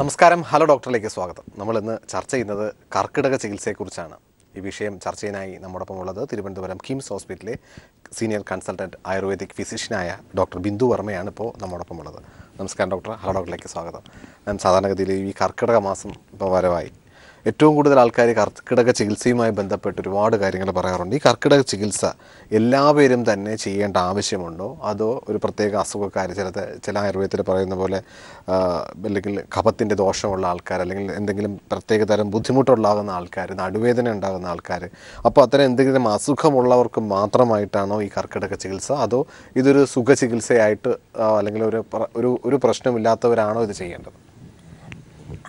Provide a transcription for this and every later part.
നമസ്കാരം ഹലോ ഡോക്ടറിലേക്ക് സ്വാഗതം നമ്മൾ ഇന്ന് ചർച്ച ചെയ്യുന്നത് കർക്കിടക ചികിത്സയെക്കുറിച്ചാണ് ഈ വിഷയം ചർച്ച ചെയ്യാനായി നമ്മോടൊപ്പം ഉള്ളത് തിരുവനന്തപുരം കിംസ് ഹോസ്പിറ്റലിലെ സീനിയർ കൺസൾട്ടൻറ്റ് ആയുർവേദിക് ഫിസിഷ്യനായ ഡോക്ടർ ബിന്ദു വർമ്മയാണ് ഇപ്പോൾ നമ്മോടൊപ്പം ഉള്ളത് നമസ്കാരം ഡോക്ടർ ഹലോ ഡോക്ടറിലേക്ക് സ്വാഗതം ഞാൻ സാധാരണഗതിയിൽ ഈ കർക്കിടക മാസം ഇപ്പോൾ വരവായി ഏറ്റവും കൂടുതൽ ആൾക്കാർ കർക്കിടക ചികിത്സയുമായി ബന്ധപ്പെട്ട് ഒരുപാട് കാര്യങ്ങൾ പറയാറുണ്ട് ഈ കർക്കിടക ചികിത്സ എല്ലാവരും തന്നെ ചെയ്യേണ്ട ആവശ്യമുണ്ടോ അതോ ഒരു പ്രത്യേക അസുഖക്കാർ ചില ചില ആയുർവേദത്തിൽ പറയുന്ന പോലെ അല്ലെങ്കിൽ കഫത്തിൻ്റെ ദോഷമുള്ള ആൾക്കാർ അല്ലെങ്കിൽ എന്തെങ്കിലും പ്രത്യേക തരം ബുദ്ധിമുട്ടുണ്ടാകുന്ന ആൾക്കാർ നടുവേദന ഉണ്ടാകുന്ന ആൾക്കാർ അപ്പോൾ അത്തരം എന്തെങ്കിലും അസുഖമുള്ളവർക്ക് മാത്രമായിട്ടാണോ ഈ കർക്കിടക ചികിത്സ അതോ ഇതൊരു സുഖ ചികിത്സയായിട്ട് അല്ലെങ്കിൽ ഒരു ഒരു പ്രശ്നമില്ലാത്തവരാണോ ഇത് ചെയ്യേണ്ടത്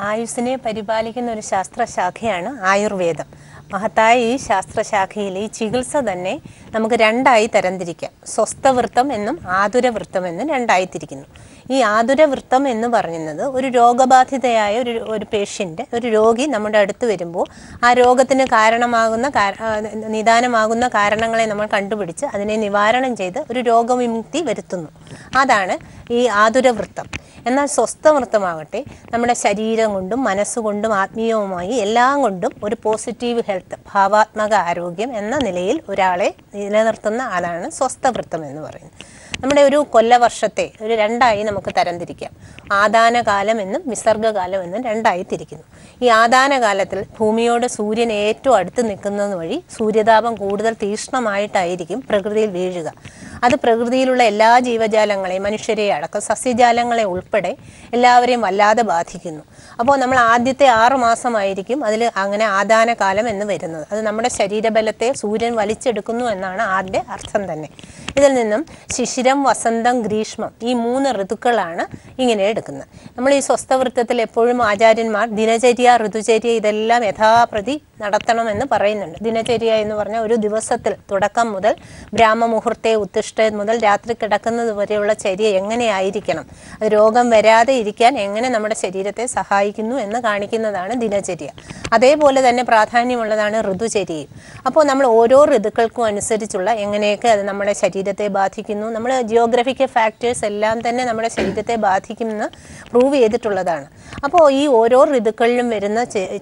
ആയുസിനെ പരിപാലിക്കുന്ന ഒരു ശാസ്ത്രശാഖയാണ് ആയുർവേദം മഹത്തായ ഈ ശാസ്ത്രശാഖയിൽ ഈ ചികിത്സ തന്നെ നമുക്ക് രണ്ടായി തരംതിരിക്കാം സ്വസ്ഥവൃത്തം എന്നും ആതുരവൃത്തം എന്നും രണ്ടായി തിരിക്കുന്നു ഈ ആതുരവൃത്തം എന്ന് പറയുന്നത് ഒരു രോഗബാധിതയായ ഒരു ഒരു പേഷ്യൻ്റ് ഒരു രോഗി നമ്മുടെ അടുത്ത് വരുമ്പോൾ ആ രോഗത്തിന് കാരണമാകുന്ന നിദാനമാകുന്ന കാരണങ്ങളെ നമ്മൾ കണ്ടുപിടിച്ച് അതിനെ നിവാരണം ചെയ്ത് ഒരു രോഗവിമുക്തി വരുത്തുന്നു അതാണ് ഈ ആതുരവൃത്തം എന്നാൽ സ്വസ്ഥവൃത്തമാകട്ടെ നമ്മുടെ ശരീരം കൊണ്ടും മനസ്സുകൊണ്ടും ആത്മീയവുമായി എല്ലാം കൊണ്ടും ഒരു പോസിറ്റീവ് ഹെൽത്ത് ഭാവാത്മക ആരോഗ്യം എന്ന നിലയിൽ ഒരാളെ നിലനിർത്തുന്ന ആളാണ് സ്വസ്ഥവൃത്തം എന്ന് പറയുന്നത് നമ്മുടെ ഒരു കൊല്ലവർഷത്തെ ഒരു രണ്ടായി നമുക്ക് തരംതിരിക്കാം ആദാനകാലം എന്നും വിസർഗകാലം എന്നും രണ്ടായി തിരിക്കുന്നു ഈ ആദാനകാലത്തിൽ ഭൂമിയോട് സൂര്യൻ ഏറ്റവും അടുത്ത് നിൽക്കുന്നത് വഴി സൂര്യതാപം കൂടുതൽ തീക്ഷ്ണമായിട്ടായിരിക്കും പ്രകൃതിയിൽ വീഴുക അത് പ്രകൃതിയിലുള്ള എല്ലാ ജീവജാലങ്ങളെയും മനുഷ്യരെ അടക്കം സസ്യജാലങ്ങളെ ഉൾപ്പെടെ എല്ലാവരെയും വല്ലാതെ ബാധിക്കുന്നു അപ്പോൾ നമ്മൾ ആദ്യത്തെ ആറു മാസമായിരിക്കും അതിൽ അങ്ങനെ ആദാന കാലം എന്ന് വരുന്നത് അത് നമ്മുടെ ശരീരബലത്തെ സൂര്യൻ വലിച്ചെടുക്കുന്നു എന്നാണ് ആദ്യ അർത്ഥം തന്നെ ഇതിൽ നിന്നും ശിശിരം വസന്തം ഗ്രീഷ്മം ഈ മൂന്ന് ഋതുക്കളാണ് ഇങ്ങനെ എടുക്കുന്നത് നമ്മൾ ഈ സ്വസ്ഥവൃത്തത്തിൽ എപ്പോഴും ആചാര്യന്മാർ ദിനചര്യ ഋതുചര്യ ഇതെല്ലാം യഥാപ്രതി നടത്തണമെന്ന് പറയുന്നുണ്ട് ദിനചര്യ എന്ന് പറഞ്ഞാൽ ഒരു ദിവസത്തിൽ തുടക്കം മുതൽ ബ്രാഹ്മ മുഹൂർത്തെ ഉത്തിഷ്ട പ്രതിഷ്ഠ മുതൽ രാത്രി കിടക്കുന്നത് വരെയുള്ള ചര്യ എങ്ങനെയായിരിക്കണം അത് രോഗം വരാതെ ഇരിക്കാൻ എങ്ങനെ നമ്മുടെ ശരീരത്തെ സഹായിക്കുന്നു എന്ന് കാണിക്കുന്നതാണ് ദിനചര്യ അതേപോലെ തന്നെ പ്രാധാന്യമുള്ളതാണ് ഋതുചര്യയും അപ്പോൾ നമ്മൾ ഓരോ ഋതുക്കൾക്കും അനുസരിച്ചുള്ള എങ്ങനെയൊക്കെ അത് നമ്മുടെ ശരീരത്തെ ബാധിക്കുന്നു നമ്മൾ ജിയോഗ്രഫിക്കൽ ഫാക്ടേഴ്സ് എല്ലാം തന്നെ നമ്മുടെ ശരീരത്തെ ബാധിക്കുമെന്ന് പ്രൂവ് ചെയ്തിട്ടുള്ളതാണ് അപ്പോൾ ഈ ഓരോ ഋതുക്കളിലും വരുന്ന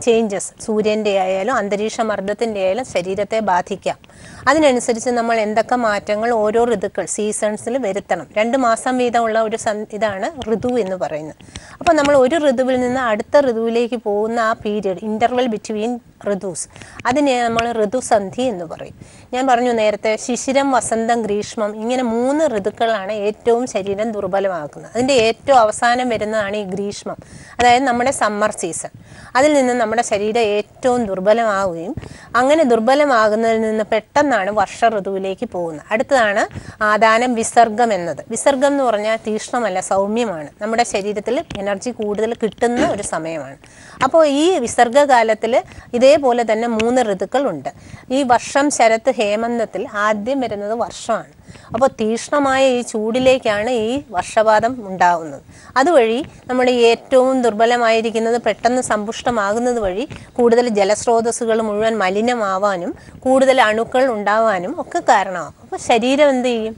ചേഞ്ചസ് സൂര്യൻ്റെ ആയാലും അന്തരീക്ഷ മർദ്ദത്തിൻ്റെ ആയാലും ശരീരത്തെ ബാധിക്കാം അതിനനുസരിച്ച് നമ്മൾ എന്തൊക്കെ മാറ്റങ്ങൾ ഓരോ ഋതുക്കൾ സീസൺസിൽ വരുത്തണം രണ്ട് മാസം വീതമുള്ള ഒരു ഇതാണ് ഋതു എന്ന് പറയുന്നത് അപ്പോൾ നമ്മൾ ഒരു ഋതുവിൽ നിന്ന് അടുത്ത ഋതുവിലേക്ക് പോകുന്ന ആ പീരീഡ് ഇൻ്റർവെൽ ബിറ്റ്വീൻ ഋതുസ് അതിനെ നമ്മൾ ഋതുസന്ധി എന്ന് പറയും ഞാൻ പറഞ്ഞു നേരത്തെ ശിശിരം വസന്തം ഗ്രീഷ്മം ഇങ്ങനെ മൂന്ന് ഋതുക്കളാണ് ഏറ്റവും ശരീരം ദുർബലമാക്കുന്നത് അതിൻ്റെ ഏറ്റവും അവസാനം വരുന്നതാണ് ഈ ഗ്രീഷ്മം അതായത് നമ്മുടെ സമ്മർ സീസൺ അതിൽ നിന്ന് നമ്മുടെ ശരീരം ഏറ്റവും ദുർബലമാവുകയും അങ്ങനെ ദുർബലമാകുന്നതിൽ നിന്ന് പെട്ടെന്നാണ് വർഷ ഋതുവിലേക്ക് പോകുന്നത് അടുത്തതാണ് ആദാനം വിസർഗം എന്നത് വിസർഗം എന്ന് പറഞ്ഞാൽ തീക്ഷ്ണമല്ല സൗമ്യമാണ് നമ്മുടെ ശരീരത്തിൽ എനർജി കൂടുതൽ കിട്ടുന്ന ഒരു സമയമാണ് അപ്പോൾ ഈ വിസർഗകാലത്തിൽ ഇതേ അതേപോലെ തന്നെ മൂന്ന് ഋതുക്കൾ ഉണ്ട് ഈ വർഷം ശരത്ത് ഹേമന്തത്തിൽ ആദ്യം വരുന്നത് വർഷമാണ് അപ്പോൾ തീഷ്ണമായ ഈ ചൂടിലേക്കാണ് ഈ വർഷപാതം ഉണ്ടാകുന്നത് അതുവഴി നമ്മൾ ഏറ്റവും ദുർബലമായിരിക്കുന്നത് പെട്ടെന്ന് സമ്പുഷ്ടമാകുന്നത് വഴി കൂടുതൽ ജലസ്രോതസ്സുകൾ മുഴുവൻ മലിനമാവാനും കൂടുതൽ അണുക്കൾ ഉണ്ടാവാനും ഒക്കെ കാരണമാകും അപ്പോൾ ശരീരം എന്ത് ചെയ്യും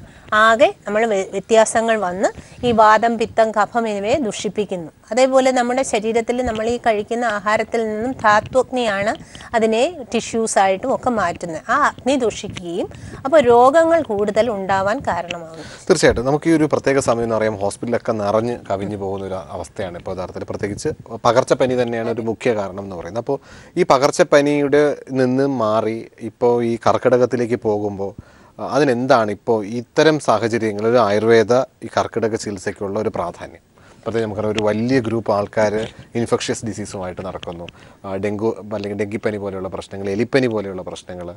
ആകെ നമ്മൾ വ്യത്യാസങ്ങൾ വന്ന് ഈ വാദം പിത്തം കഫം എന്നിവയെ ദുഷിപ്പിക്കുന്നു അതേപോലെ നമ്മുടെ ശരീരത്തിൽ നമ്മൾ ഈ കഴിക്കുന്ന ആഹാരത്തിൽ നിന്നും ധാത്വഗ്നിയാണ് അതിനെ ടിഷ്യൂസായിട്ടും ഒക്കെ മാറ്റുന്നത് ആ അഗ്നി ദുഷിക്കുകയും അപ്പോൾ രോഗങ്ങൾ കൂടുതൽ ഉണ്ടാവാൻ കാരണമാകും തീർച്ചയായിട്ടും നമുക്ക് ഈ ഒരു പ്രത്യേക സമയം എന്ന് പറയാം ഹോസ്പിറ്റലൊക്കെ നിറഞ്ഞ് കവിഞ്ഞു പോകുന്ന ഒരു അവസ്ഥയാണ് ഇപ്പോൾ യഥാർത്ഥത്തിൽ പ്രത്യേകിച്ച് പകർച്ചപ്പനി തന്നെയാണ് ഒരു മുഖ്യ കാരണം എന്ന് പറയുന്നത് അപ്പോൾ ഈ പകർച്ചപ്പനിയുടെ നിന്ന് മാറി ഇപ്പോൾ ഈ കർക്കിടകത്തിലേക്ക് പോകുമ്പോൾ അതിനെന്താണ് ഇപ്പോൾ ഇത്തരം സാഹചര്യങ്ങളിൽ ആയുർവേദ ഈ കർക്കിടക ചികിത്സയ്ക്കുള്ള ഒരു പ്രാധാന്യം പ്രത്യേകിച്ച് നമുക്കറിയാം ഒരു വലിയ ഗ്രൂപ്പ് ആൾക്കാർ ഇൻഫെക്ഷ്യസ് ഡിസീസുമായിട്ട് നടക്കുന്നു ഡെങ്കു അല്ലെങ്കിൽ ഡെങ്കിപ്പനി പോലെയുള്ള പ്രശ്നങ്ങൾ എലിപ്പനി പോലെയുള്ള പ്രശ്നങ്ങൾ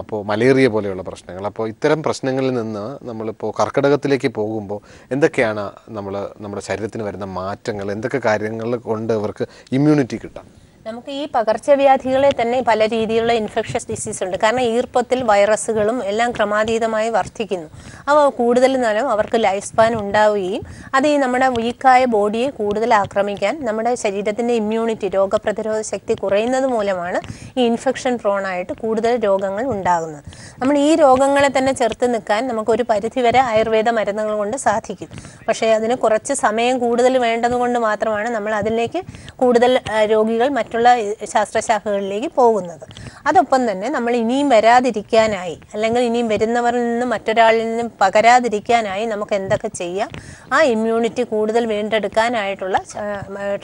അപ്പോൾ മലേറിയ പോലെയുള്ള പ്രശ്നങ്ങൾ അപ്പോൾ ഇത്തരം പ്രശ്നങ്ങളിൽ നിന്ന് നമ്മളിപ്പോൾ കർക്കിടകത്തിലേക്ക് പോകുമ്പോൾ എന്തൊക്കെയാണ് നമ്മൾ നമ്മുടെ ശരീരത്തിന് വരുന്ന മാറ്റങ്ങൾ എന്തൊക്കെ കാര്യങ്ങൾ കൊണ്ട് ഇവർക്ക് ഇമ്മ്യൂണിറ്റി കിട്ടാം നമുക്ക് ഈ പകർച്ചവ്യാധികളെ തന്നെ പല രീതിയിലുള്ള ഇൻഫെക്ഷസ് ഡിസീസ് ഉണ്ട് കാരണം ഈർപ്പത്തിൽ വൈറസുകളും എല്ലാം ക്രമാതീതമായി വർദ്ധിക്കുന്നു അവ കൂടുതൽ നേരം അവർക്ക് ലൈഫ് സ്പാൻ ഉണ്ടാവുകയും അത് ഈ നമ്മുടെ വീക്കായ ബോഡിയെ കൂടുതൽ ആക്രമിക്കാൻ നമ്മുടെ ശരീരത്തിൻ്റെ ഇമ്മ്യൂണിറ്റി രോഗപ്രതിരോധ ശക്തി കുറയുന്നത് മൂലമാണ് ഈ ഇൻഫെക്ഷൻ പ്രോണായിട്ട് കൂടുതൽ രോഗങ്ങൾ ഉണ്ടാകുന്നത് നമ്മൾ ഈ രോഗങ്ങളെ തന്നെ ചെറുത്ത് നിൽക്കാൻ നമുക്കൊരു പരിധിവരെ ആയുർവേദ മരുന്നുകൾ കൊണ്ട് സാധിക്കും പക്ഷേ അതിന് കുറച്ച് സമയം കൂടുതൽ വേണ്ടതുകൊണ്ട് മാത്രമാണ് നമ്മൾ അതിലേക്ക് കൂടുതൽ രോഗികൾ മറ്റുള്ള ശാസ്ത്രശാഖകളിലേക്ക് പോകുന്നത് അതൊപ്പം തന്നെ നമ്മൾ ഇനിയും വരാതിരിക്കാനായി അല്ലെങ്കിൽ ഇനിയും വരുന്നവരിൽ നിന്നും മറ്റൊരാളിൽ നിന്നും പകരാതിരിക്കാനായി നമുക്ക് എന്തൊക്കെ ചെയ്യാം ആ ഇമ്മ്യൂണിറ്റി കൂടുതൽ വീണ്ടെടുക്കാനായിട്ടുള്ള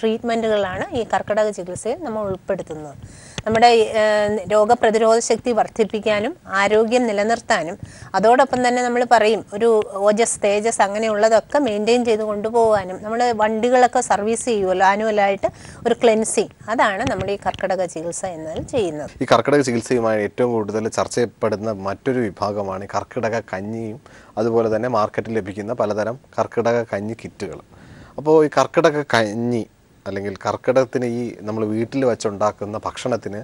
ട്രീറ്റ്മെൻറ്റുകളാണ് ഈ കർക്കിടക ചികിത്സയിൽ നമ്മൾ ഉൾപ്പെടുത്തുന്നത് നമ്മുടെ രോഗപ്രതിരോധ ശക്തി വർദ്ധിപ്പിക്കാനും ആരോഗ്യം നിലനിർത്താനും അതോടൊപ്പം തന്നെ നമ്മൾ പറയും ഒരു ഓജസ് തേജസ് അങ്ങനെയുള്ളതൊക്കെ മെയിൻറ്റെയിൻ ചെയ്ത് കൊണ്ടുപോകാനും നമ്മൾ വണ്ടികളൊക്കെ സർവീസ് ചെയ്യുമല്ലോ ആനുവലായിട്ട് ഒരു ക്ലെൻസിങ് അതാണ് നമ്മൾ ഈ കർക്കിടക ചികിത്സ എന്നാൽ ചെയ്യുന്നത് ഈ കർക്കിടക ചികിത്സയുമായി ഏറ്റവും കൂടുതൽ ചർച്ച ചെയ്യപ്പെടുന്ന മറ്റൊരു വിഭാഗമാണ് കർക്കിടക കഞ്ഞിയും അതുപോലെ തന്നെ മാർക്കറ്റിൽ ലഭിക്കുന്ന പലതരം കർക്കിടക കഞ്ഞി കിറ്റുകൾ അപ്പോൾ ഈ കർക്കിടക കഞ്ഞി അല്ലെങ്കിൽ കർക്കിടകത്തിന് ഈ നമ്മൾ വീട്ടിൽ വെച്ചുണ്ടാക്കുന്ന ഭക്ഷണത്തിന്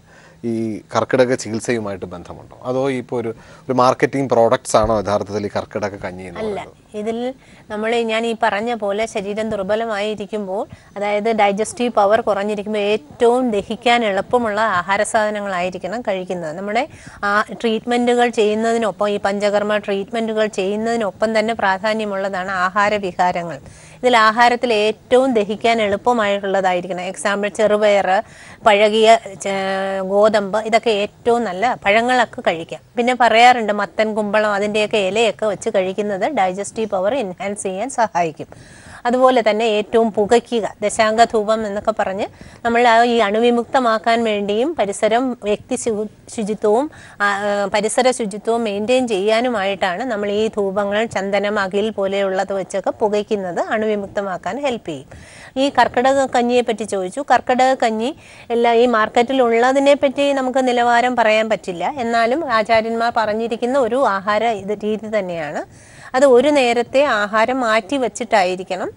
ഈ കർക്കിടക ചികിത്സയുമായിട്ട് ബന്ധമുണ്ടോ അതോ ഇപ്പോൾ ഒരു ഒരു മാർക്കറ്റിംഗ് പ്രോഡക്ട്സ് ആണോ യഥാർത്ഥത്തിൽ ഈ കർക്കിടക കഞ്ഞി അല്ല ഇതിൽ നമ്മൾ ഞാൻ ഈ പറഞ്ഞ പോലെ ശരീരം ദുർബലമായിരിക്കുമ്പോൾ അതായത് ഡൈജസ്റ്റീവ് പവർ കുറഞ്ഞിരിക്കുമ്പോൾ ഏറ്റവും ദഹിക്കാൻ എളുപ്പമുള്ള ആഹാര സാധനങ്ങളായിരിക്കണം കഴിക്കുന്നത് നമ്മുടെ ആ ട്രീറ്റ്മെൻറ്റുകൾ ചെയ്യുന്നതിനൊപ്പം ഈ പഞ്ചകർമ്മ ട്രീറ്റ്മെൻറ്റുകൾ ചെയ്യുന്നതിനൊപ്പം തന്നെ പ്രാധാന്യമുള്ളതാണ് ആഹാര വിഹാരങ്ങൾ ഇതിൽ ആഹാരത്തിൽ ഏറ്റവും ദഹിക്കാൻ എളുപ്പമായിട്ടുള്ളതായിരിക്കണം എക്സാമ്പിൾ ചെറുപയർ പഴകിയ ഗോതമ്പ് ഇതൊക്കെ ഏറ്റവും നല്ല പഴങ്ങളൊക്കെ കഴിക്കാം പിന്നെ പറയാറുണ്ട് മത്തൻ കുമ്പളം അതിൻ്റെയൊക്കെ ഇലയൊക്കെ വെച്ച് കഴിക്കുന്നത് ഡൈജസ്റ്റീവ് പവർ എൻഹാൻസ് ചെയ്യാൻ സഹായിക്കും അതുപോലെ തന്നെ ഏറ്റവും പുകയ്ക്കുക ദശാംഗ ധൂപം എന്നൊക്കെ പറഞ്ഞ് നമ്മൾ ഈ അണുവിമുക്തമാക്കാൻ വേണ്ടിയും പരിസരം വ്യക്തി ശുചിത്വവും പരിസര ശുചിത്വവും മെയിൻറ്റെയിൻ ചെയ്യാനുമായിട്ടാണ് നമ്മൾ ഈ ധൂപങ്ങൾ ചന്ദനം അകിൽ പോലെയുള്ളത് വെച്ചൊക്കെ പുകയ്ക്കുന്നത് അണുവിമുക്തമാക്കാൻ ഹെൽപ്പ് ചെയ്യും ഈ കർക്കിടക കഞ്ഞിയെ പറ്റി ചോദിച്ചു കർക്കിടക കഞ്ഞി എല്ലാ ഈ മാർക്കറ്റിൽ ഉള്ളതിനെ പറ്റി നമുക്ക് നിലവാരം പറയാൻ പറ്റില്ല എന്നാലും ആചാര്യന്മാർ പറഞ്ഞിരിക്കുന്ന ഒരു ആഹാര ഇത് രീതി തന്നെയാണ് അത് ഒരു നേരത്തെ ആഹാരം മാറ്റി വെച്ചിട്ടായിരിക്കണം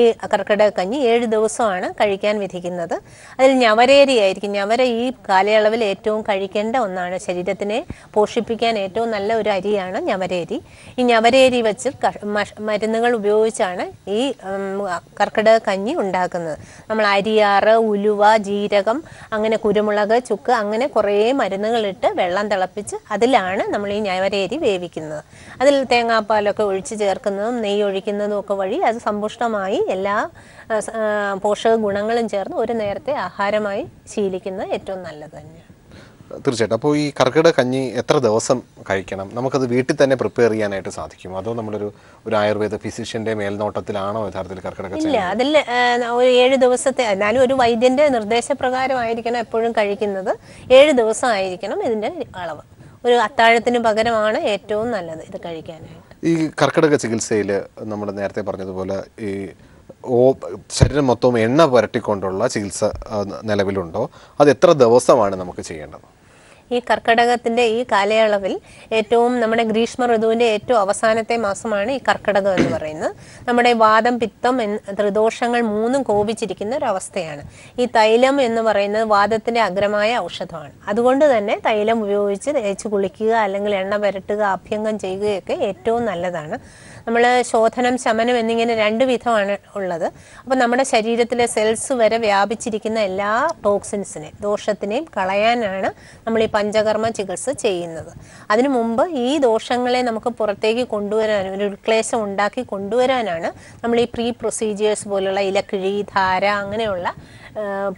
ഈ കർക്കിടക കഞ്ഞി ഏഴ് ദിവസമാണ് കഴിക്കാൻ വിധിക്കുന്നത് അതിൽ ഞവരേരി ആയിരിക്കും ഞവര ഈ കാലയളവിൽ ഏറ്റവും കഴിക്കേണ്ട ഒന്നാണ് ശരീരത്തിനെ പോഷിപ്പിക്കാൻ ഏറ്റവും നല്ല ഒരു അരിയാണ് ഞവരേരി ഈ ഞവരേരി വെച്ച് മരുന്നുകൾ ഉപയോഗിച്ചാണ് ഈ കർക്കിടക കഞ്ഞി ഉണ്ടാക്കുന്നത് നമ്മൾ അരിയാറ് ഉലുവ ജീരകം അങ്ങനെ കുരുമുളക് ചുക്ക് അങ്ങനെ കുറേ മരുന്നുകളിട്ട് വെള്ളം തിളപ്പിച്ച് അതിലാണ് നമ്മൾ ഈ ഞവരേരി വേവിക്കുന്നത് അതിൽ തേങ്ങാപ്പാലൊക്കെ ഒഴിച്ച് ചേർക്കുന്നതും നെയ്യ് ഒഴിക്കുന്നതും ഒക്കെ വഴി അത് സമ്പുഷ്ടമായി ആഹാരമായി എല്ലാ പോഷക ഗുണങ്ങളും ചേർന്ന് ഒരു നേരത്തെ ആഹാരമായി ശീലിക്കുന്നത് ഏറ്റവും നല്ലത് തന്നെയാണ് തീർച്ചയായിട്ടും അപ്പോൾ ഈ കർക്കിടക കഞ്ഞി എത്ര ദിവസം കഴിക്കണം നമുക്കത് വീട്ടിൽ തന്നെ പ്രിപ്പയർ ചെയ്യാനായിട്ട് സാധിക്കും അതോ നമ്മളൊരു ഒരു ആയുർവേദ ഫിസിഷ്യന്റെ മേൽനോട്ടത്തിലാണോ യഥാർത്ഥത്തിൽ കർക്കിടക ഇല്ല അതിൽ ഒരു ഏഴ് ദിവസത്തെ എന്നാലും ഒരു വൈദ്യന്റെ നിർദ്ദേശപ്രകാരമായിരിക്കണം എപ്പോഴും കഴിക്കുന്നത് ഏഴ് ദിവസം ആയിരിക്കണം ഇതിന്റെ അളവ് ഒരു അത്താഴത്തിന് പകരമാണ് ഏറ്റവും നല്ലത് ഇത് കഴിക്കാനായിട്ട് ഈ കർക്കിടക ചികിത്സയിൽ നമ്മൾ നേരത്തെ പറഞ്ഞതുപോലെ ഈ ഓ ശരീരം മൊത്തവും എണ്ണ പുരട്ടിക്കൊണ്ടുള്ള ചികിത്സ നിലവിലുണ്ടോ അത് എത്ര ദിവസമാണ് നമുക്ക് ചെയ്യേണ്ടത് ഈ കർക്കിടകത്തിന്റെ ഈ കാലയളവിൽ ഏറ്റവും നമ്മുടെ ഗ്രീഷ്മ ഋതുവിന്റെ ഏറ്റവും അവസാനത്തെ മാസമാണ് ഈ കർക്കടകം എന്ന് പറയുന്നത് നമ്മുടെ വാദം പിത്തം ത്രിദോഷങ്ങൾ മൂന്നും കോപിച്ചിരിക്കുന്ന ഒരു അവസ്ഥയാണ് ഈ തൈലം എന്ന് പറയുന്നത് വാദത്തിന്റെ അഗ്രമായ ഔഷധമാണ് അതുകൊണ്ട് തന്നെ തൈലം ഉപയോഗിച്ച് തേച്ച് കുളിക്കുക അല്ലെങ്കിൽ എണ്ണ പുരട്ടുക അഭ്യംഗം ചെയ്യുകയൊക്കെ ഏറ്റവും നല്ലതാണ് നമ്മൾ ശോധനം ശമനം എന്നിങ്ങനെ രണ്ട് വിധമാണ് ഉള്ളത് അപ്പോൾ നമ്മുടെ ശരീരത്തിലെ സെൽസ് വരെ വ്യാപിച്ചിരിക്കുന്ന എല്ലാ ടോക്സിൻസിനെ ദോഷത്തിനെയും കളയാനാണ് നമ്മൾ ഈ പഞ്ചകർമ്മ ചികിത്സ ചെയ്യുന്നത് അതിനു മുമ്പ് ഈ ദോഷങ്ങളെ നമുക്ക് പുറത്തേക്ക് കൊണ്ടുവരാൻ ഒരു ഉൾക്ലേശം ഉണ്ടാക്കി കൊണ്ടുവരാനാണ് നമ്മൾ ഈ പ്രീ പ്രൊസീജിയേഴ്സ് പോലുള്ള ഇലക്കിഴി ധാര അങ്ങനെയുള്ള